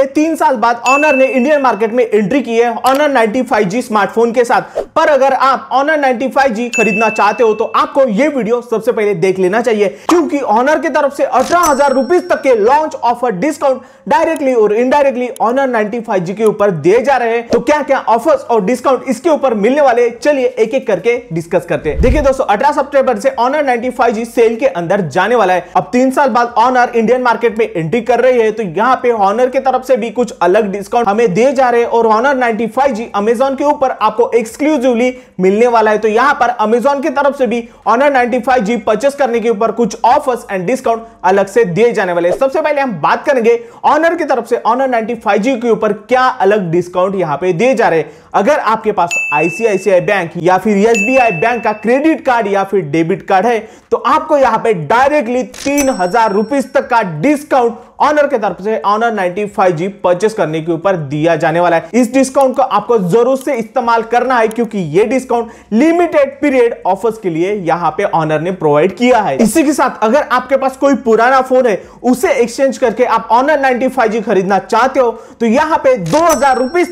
पूरे तीन साल बाद ऑनर ने इंडियन मार्केट में एंट्री की है ऑनर 95G स्मार्टफोन के साथ पर अगर आप ऑनर 95G खरीदना चाहते हो तो आपको ये वीडियो सबसे पहले देख लेना चाहिए क्योंकि ऑनर की तरफ से अठारह हजार रुपीज तक के लॉन्च ऑफर डिस्काउंट डायरेक्टली और इनडायरेक्टली ऑनर नाइनटी के ऊपर दिए जा रहे हैं तो क्या क्या ऑफर्स और डिस्काउंट इसके ऊपर मिलने वाले चलिए एक एक करके डिस्कस करते हैं देखिए दोस्तों अठारह सितंबर से ऑनर नाइनटी सेल के अंदर जाने वाला है अब तीन साल बाद ऑनर इंडियन मार्केट में एंट्री कर रही है तो यहाँ पे ऑनर की तरफ से भी कुछ अलग डिस्काउंट हमें दे जा रहे हैं और Honor ninety five G Amazon के ऊपर आपको एक्सक्लूसिवली मिलने वाला है तो यहां पर अमेजोन की तरफ से भी Honor ninety five G purchase करने के ऊपर कुछ ऑफर्स एंड डिस्काउंट अलग से दिए जाने वाले सबसे पहले हम बात करेंगे ऑनर की तरफ से ऑनर नाइनटी जी के ऊपर क्या अलग डिस्काउंट यहाँ पे दिए जा रहे हैं अगर आपके पास आईसीआईसीआई बैंक या फिर एस बैंक का क्रेडिट कार्ड या फिर डेबिट कार्ड है तो आपको यहाँ पे डायरेक्टली तीन हजार रुपीज तक का डिस्काउंट ऑनर के तरफ से ऑनर 95G परचेस करने के ऊपर दिया जाने वाला है इस डिस्काउंट को आपको जरूर से इस्तेमाल करना है क्योंकि ये डिस्काउंट लिमिटेड पीरियड ऑफर्स के लिए यहाँ पे ऑनर ने प्रोवाइड किया है इसी के साथ अगर आपके पास कोई पुराना फोन है उसे एक्सचेंज करके आप ऑनर नाइनटी खरीदना चाहते हो तो यहाँ पे दो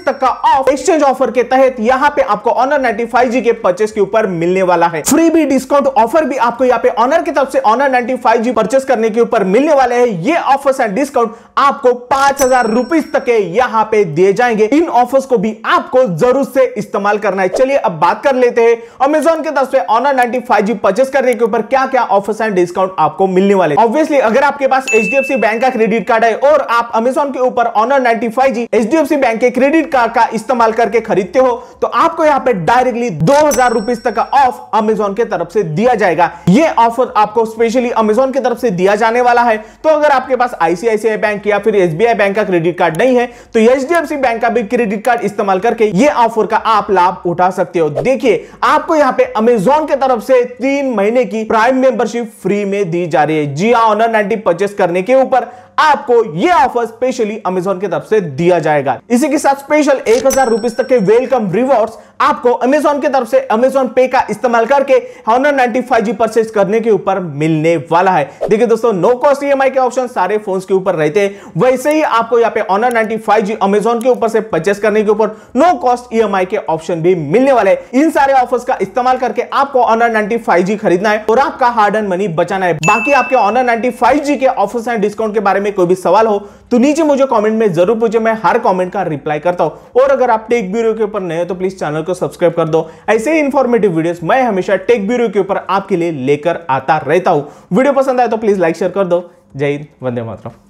तक का ऑफ एक्सचेंज ऑफर के तहत यहाँ पे आपको ऑनर नाइनटी के परचेस के ऊपर मिलने वाला है फ्री भी डिस्काउंट ऑफर भी आपको यहाँ पे ऑनर की तरफ से ऑनर नाइनटी परचेस करने के ऊपर मिलने वाले है ये ऑफर्स एंड डिस्काउंट आपको पांच हजार रुपीज तक के यहां पे दिए जाएंगे इन ऑफर्स को भी आपको जरूर से इस्तेमाल करना है चलिए अब बात कर लेते हैं अमेजोन के तरफ से Honor ninety five G purchase करने के ऊपर क्या क्या ऑफर्स एंड डिस्काउंट आपको मिलने वाले ऑब्वियसली अगर आपके पास एच बैंक का क्रेडिट कार्ड है और आप अमेजोन के ऊपर Honor ninety five G H bank के क्रेडिट कार्ड का इस्तेमाल करके खरीदते हो तो आपको यहाँ पे डायरेक्टली दो हजार रुपीज तक का ऑफ अमेजोन के तरफ से दिया जाएगा ये ऑफर आपको स्पेशली अमेजोन की तरफ से दिया जाने वाला है तो अगर आपके पास आईसी आईसीआईसीआई बैंक या फिर एस बैंक का क्रेडिट कार्ड नहीं है तो एच बैंक का भी क्रेडिट कार्ड इस्तेमाल करके ये ऑफर का आप लाभ उठा सकते हो देखिए आपको यहाँ पे अमेजोन के तरफ से तीन महीने की प्राइम मेंबरशिप फ्री में दी जा रही है जी ऑनर नाइनटी परचेस करने के ऊपर आपको ये ऑफर स्पेशली अमेजोन की तरफ से दिया जाएगा इसी के साथ स्पेशल एक हजार रुपीज तक के वेलकम रिवॉर्ड आपको अमेजोन की तरफ से अमेजोन पे का इस्तेमाल करके हॉनर नाइनटी 95G परचेज करने के ऊपर मिलने वाला है देखिए दोस्तों नो कॉस्ट ई के ऑप्शन सारे फोन के ऊपर रहते हैं वैसे ही आपको यहाँ पे Honor ninety five G Amazon के ऊपर से परचेस करने के ऊपर नो कॉस्ट ई के ऑप्शन भी मिलने वाले इन सारे ऑफर्स का इस्तेमाल करके आपको ऑनर नाइनटी खरीदना है और आपका हार्ड एंड मनी बचाना है बाकी आपके ऑनर नाइनटी के ऑफर्स एंड डिस्काउंट के बारे में कोई भी सवाल हो तो नीचे मुझे कॉमेंट में जरूर पूछे मैं हर कॉमेंट का रिप्लाई करता हूँ और अगर आप टेक ब्यूरो के ऊपर नए हो तो प्लीज चैनल को सब्सक्राइब कर दो ऐसे ही इन्फॉर्मेटिव वीडियोस मैं हमेशा टेक ब्यूरो के ऊपर आपके लिए लेकर आता रहता हूं वीडियो पसंद आए तो प्लीज लाइक शेयर कर दो जय हिंद वंदे मातरम